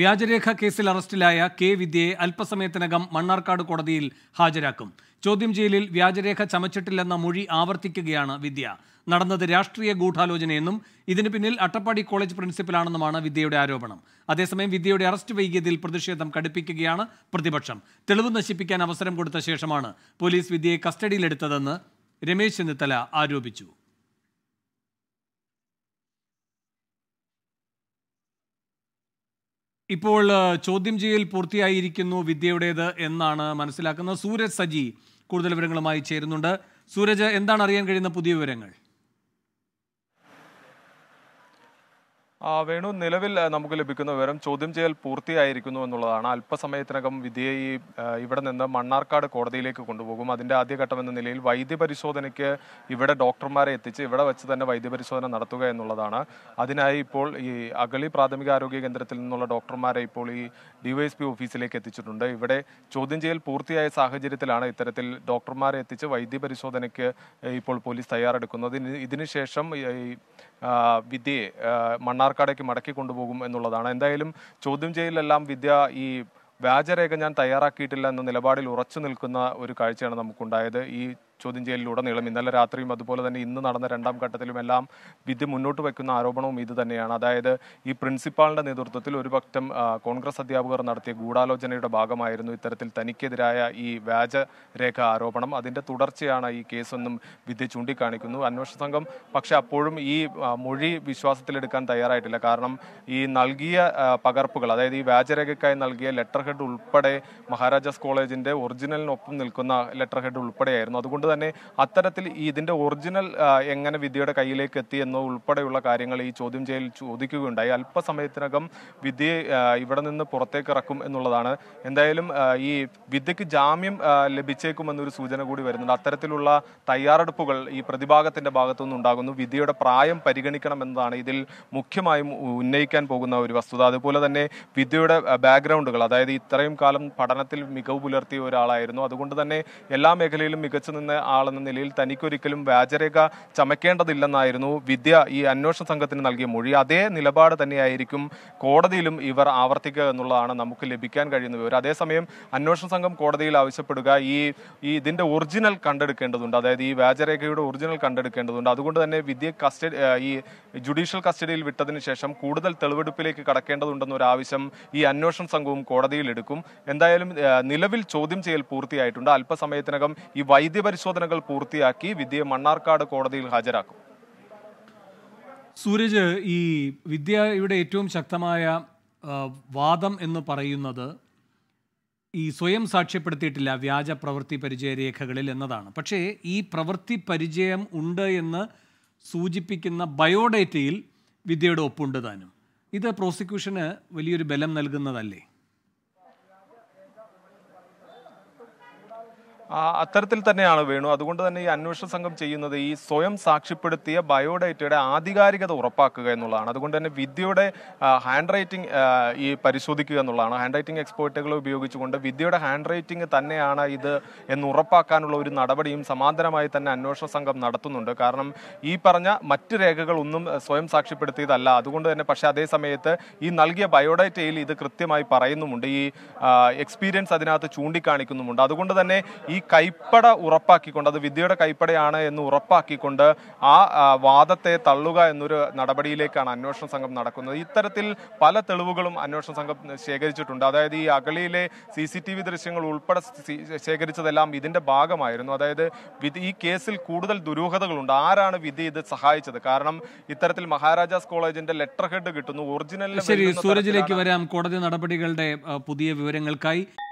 വ്യാജരേഖ കേസിൽ അറസ്റ്റിലായ കെ വിദ്യയെ അല്പസമയത്തിനകം മണ്ണാർക്കാട് കോടതിയിൽ ഹാജരാക്കും ചോദ്യം ചെയ്യലിൽ വ്യാജരേഖ ചമച്ചിട്ടില്ലെന്ന മൊഴി ആവർത്തിക്കുകയാണ് വിദ്യ നടന്നത് രാഷ്ട്രീയ ഗൂഢാലോചനയെന്നും ഇതിന് പിന്നിൽ അട്ടപ്പാടി കോളേജ് പ്രിൻസിപ്പലാണെന്നുമാണ് വിദ്യയുടെ ആരോപണം അതേസമയം വിദ്യയുടെ അറസ്റ്റ് വൈകിയതിൽ പ്രതിഷേധം കടുപ്പിക്കുകയാണ് പ്രതിപക്ഷം തെളിവ് നശിപ്പിക്കാൻ അവസരം കൊടുത്ത ശേഷമാണ് പോലീസ് വിദ്യയെ കസ്റ്റഡിയിലെടുത്തതെന്ന് രമേശ് ചെന്നിത്തല ആരോപിച്ചു ഇപ്പോൾ ചോദ്യം ചെയ്യൽ പൂർത്തിയായിരിക്കുന്നു വിദ്യയുടേത് എന്നാണ് മനസ്സിലാക്കുന്നത് സൂരജ് സജി കൂടുതൽ വിവരങ്ങളുമായി ചേരുന്നുണ്ട് സൂരജ് എന്താണ് അറിയാൻ കഴിയുന്ന പുതിയ വിവരങ്ങൾ വേണു നിലവിൽ നമുക്ക് ലഭിക്കുന്ന വിവരം ചോദ്യം ചെയ്യൽ പൂർത്തിയായിരിക്കുന്നു എന്നുള്ളതാണ് അല്പസമയത്തിനകം വിധിയെ ഈ ഇവിടെ നിന്ന് മണ്ണാർക്കാട് കോടതിയിലേക്ക് കൊണ്ടുപോകും അതിൻ്റെ ആദ്യഘട്ടം എന്ന നിലയിൽ വൈദ്യ പരിശോധനയ്ക്ക് ഇവിടെ ഡോക്ടർമാരെ എത്തിച്ച് ഇവിടെ വെച്ച് തന്നെ വൈദ്യ പരിശോധന നടത്തുക എന്നുള്ളതാണ് അതിനായി ഇപ്പോൾ ഈ അഗളി പ്രാഥമിക ആരോഗ്യ കേന്ദ്രത്തിൽ നിന്നുള്ള ഡോക്ടർമാരെ ഇപ്പോൾ ഈ ഡിവൈഎസ്പി ഓഫീസിലേക്ക് എത്തിച്ചിട്ടുണ്ട് ഇവിടെ ചോദ്യം ചെയ്യൽ പൂർത്തിയായ സാഹചര്യത്തിലാണ് ഇത്തരത്തിൽ ഡോക്ടർമാരെ എത്തിച്ച് വൈദ്യ പരിശോധനയ്ക്ക് ഇപ്പോൾ പോലീസ് തയ്യാറെടുക്കുന്നത് ഇതിനുശേഷം ഈ വിദ്യയെ മണ്ണാർ പാലക്കാടേക്ക് മടക്കി കൊണ്ടുപോകും എന്നുള്ളതാണ് എന്തായാലും ചോദ്യം ചെയ്യലെല്ലാം വിദ്യ ഈ വ്യാജരേഖ ഞാൻ തയ്യാറാക്കിയിട്ടില്ല എന്ന നിലപാടിൽ ഉറച്ചു നിൽക്കുന്ന ഒരു കാഴ്ചയാണ് നമുക്കുണ്ടായത് ഈ ചോദ്യം ചെയ്യലിലുടനീളം ഇന്നലെ രാത്രിയും അതുപോലെ തന്നെ ഇന്ന് നടന്ന രണ്ടാം ഘട്ടത്തിലും എല്ലാം വിധി മുന്നോട്ട് വയ്ക്കുന്ന ആരോപണവും ഇത് തന്നെയാണ് അതായത് ഈ പ്രിൻസിപ്പാളിന്റെ നേതൃത്വത്തിൽ ഒരു പക്ഷം കോൺഗ്രസ് അധ്യാപകർ നടത്തിയ ഗൂഢാലോചനയുടെ ഭാഗമായിരുന്നു ഇത്തരത്തിൽ തനിക്കെതിരായ ഈ വ്യാജരേഖ ആരോപണം അതിന്റെ തുടർച്ചയാണ് ഈ കേസൊന്നും വിധി ചൂണ്ടിക്കാണിക്കുന്നു അന്വേഷണ സംഘം പക്ഷെ അപ്പോഴും ഈ മൊഴി വിശ്വാസത്തിലെടുക്കാൻ തയ്യാറായിട്ടില്ല കാരണം ഈ നൽകിയ പകർപ്പുകൾ അതായത് ഈ വ്യാജരേഖയ്ക്കായി നൽകിയ ലെറ്റർ ഹെഡ് ഉൾപ്പെടെ മഹാരാജാസ് കോളേജിന്റെ ഒറിജിനലിനൊപ്പം നിൽക്കുന്ന ലെറ്റർ ഹെഡ് ഉൾപ്പെടെയായിരുന്നു അതുകൊണ്ട് തന്നെ അത്തരത്തിൽ ഇതിന്റെ ഒറിജിനൽ എങ്ങനെ വിദ്യയുടെ കയ്യിലേക്ക് എത്തി എന്നോ ഉൾപ്പെടെയുള്ള കാര്യങ്ങൾ ഈ ചോദ്യം ചെയ്യൽ ചോദിക്കുകയുണ്ടായി അല്പസമയത്തിനകം വിദ്യയെ ഇവിടെ നിന്ന് പുറത്തേക്ക് ഇറക്കും എന്നുള്ളതാണ് എന്തായാലും ഈ വിദ്യക്ക് ജാമ്യം ലഭിച്ചേക്കുമെന്നൊരു സൂചന കൂടി വരുന്നുണ്ട് അത്തരത്തിലുള്ള തയ്യാറെടുപ്പുകൾ ഈ പ്രതിഭാഗത്തിന്റെ ഭാഗത്തുനിന്ന് ഉണ്ടാകുന്നു വിദ്യയുടെ പ്രായം പരിഗണിക്കണം എന്നതാണ് ഇതിൽ മുഖ്യമായും ഉന്നയിക്കാൻ പോകുന്ന ഒരു വസ്തുത അതുപോലെ തന്നെ വിദ്യയുടെ ബാക്ക്ഗ്രൗണ്ടുകൾ അതായത് ഇത്രയും കാലം പഠനത്തിൽ മികവ് പുലർത്തിയ ഒരാളായിരുന്നു അതുകൊണ്ട് തന്നെ എല്ലാ മേഖലയിലും മികച്ചു നിന്ന് ആളെന്ന നിലയിൽ തനിക്കൊരിക്കലും വ്യാജരേഖ ചമയ്ക്കേണ്ടതില്ലെന്നായിരുന്നു വിദ്യ ഈ അന്വേഷണ സംഘത്തിന് നൽകിയ മൊഴി അതേ നിലപാട് തന്നെയായിരിക്കും കോടതിയിലും ഇവർ ആവർത്തിക്കുക എന്നുള്ളതാണ് നമുക്ക് ലഭിക്കാൻ കഴിയുന്ന വിവരം അതേസമയം അന്വേഷണ സംഘം കോടതിയിൽ ആവശ്യപ്പെടുക ഈ ഈ ഇതിൻ്റെ ഒറിജിനൽ കണ്ടെടുക്കേണ്ടതുണ്ട് അതായത് ഈ വ്യാജരേഖയുടെ ഒറിജിനൽ കണ്ടെടുക്കേണ്ടതുണ്ട് അതുകൊണ്ട് തന്നെ വിദ്യ കസ്റ്റഡി ഈ ജുഡീഷ്യൽ കസ്റ്റഡിയിൽ വിട്ടതിന് ശേഷം കൂടുതൽ തെളിവെടുപ്പിലേക്ക് കടക്കേണ്ടതുണ്ടെന്നൊരു ആവശ്യം ഈ അന്വേഷണ സംഘവും കോടതിയിൽ എടുക്കും എന്തായാലും നിലവിൽ ചോദ്യം ചെയ്യൽ പൂർത്തിയായിട്ടുണ്ട് അല്പസമയത്തിനകം ഈ വൈദ്യ പരിശോധനകൾ പൂർത്തിയാക്കി വിദ്യയെ മണ്ണാർക്കാട് കോടതിയിൽ ഹാജരാക്കും സൂരജ് ഈ വിദ്യ ഇവിടെ ഏറ്റവും ശക്തമായ വാദം എന്ന് പറയുന്നത് ഈ സ്വയം സാക്ഷ്യപ്പെടുത്തിയിട്ടില്ല വ്യാജ പ്രവൃത്തി പരിചയരേഖകളിൽ എന്നതാണ് പക്ഷേ ഈ പ്രവൃത്തി പരിചയം ഉണ്ട് എന്ന് സൂചിപ്പിക്കുന്ന ബയോഡേറ്റയിൽ വിദ്യയുടെ ഒപ്പുണ്ട് താനും ഇത് പ്രോസിക്യൂഷന് വലിയൊരു ബലം നൽകുന്നതല്ലേ അത്തരത്തിൽ തന്നെയാണ് വേണു അതുകൊണ്ട് തന്നെ ഈ അന്വേഷണ സംഘം ചെയ്യുന്നത് ഈ സ്വയം സാക്ഷ്യപ്പെടുത്തിയ ബയോഡേറ്റയുടെ ആധികാരികത ഉറപ്പാക്കുക എന്നുള്ളതാണ് അതുകൊണ്ട് തന്നെ വിദ്യയുടെ ഹാൻഡ് റൈറ്റിംഗ് ഈ പരിശോധിക്കുക എന്നുള്ളതാണ് ഹാൻഡ് റൈറ്റിംഗ് എക്സ്പേർട്ടുകളെ ഉപയോഗിച്ചുകൊണ്ട് വിദ്യയുടെ ഹാൻഡ് റൈറ്റിംഗ് തന്നെയാണ് ഇത് എന്ന് ഉറപ്പാക്കാനുള്ള ഒരു നടപടിയും സമാന്തരമായി തന്നെ അന്വേഷണ സംഘം നടത്തുന്നുണ്ട് കാരണം ഈ പറഞ്ഞ മറ്റ് രേഖകൾ ഒന്നും സ്വയം സാക്ഷ്യപ്പെടുത്തിയതല്ല അതുകൊണ്ട് തന്നെ പക്ഷേ അതേ സമയത്ത് ഈ നൽകിയ ബയോഡേറ്റയിൽ ഇത് കൃത്യമായി പറയുന്നുമുണ്ട് ഈ എക്സ്പീരിയൻസ് അതിനകത്ത് ചൂണ്ടിക്കാണിക്കുന്നുമുണ്ട് അതുകൊണ്ട് തന്നെ ഈ കൈപ്പട ഉറപ്പാക്കിക്കൊണ്ട് അത് വിദ്യയുടെ കൈപ്പടയാണ് എന്ന് ഉറപ്പാക്കിക്കൊണ്ട് ആ വാദത്തെ തള്ളുക എന്നൊരു നടപടിയിലേക്കാണ് അന്വേഷണ സംഘം നടക്കുന്നത് ഇത്തരത്തിൽ പല തെളിവുകളും അന്വേഷണ സംഘം ശേഖരിച്ചിട്ടുണ്ട് അതായത് ഈ അഗളിയിലെ സി സി ടി വി ദൃശ്യങ്ങൾ ഉൾപ്പെടെ ശേഖരിച്ചതെല്ലാം ഇതിൻ്റെ ഭാഗമായിരുന്നു അതായത് ഈ കേസിൽ കൂടുതൽ ദുരൂഹതകളുണ്ട് ആരാണ് വിധി ഇത് സഹായിച്ചത് കാരണം ഇത്തരത്തിൽ മഹാരാജാസ് കോളേജിന്റെ ലെറ്റർ ഹെഡ് കിട്ടുന്നു ഒറിജിനൽ ശരി സൂരജിലേക്ക് വരാം കോടതി നടപടികളുടെ പുതിയ വിവരങ്ങൾക്കായി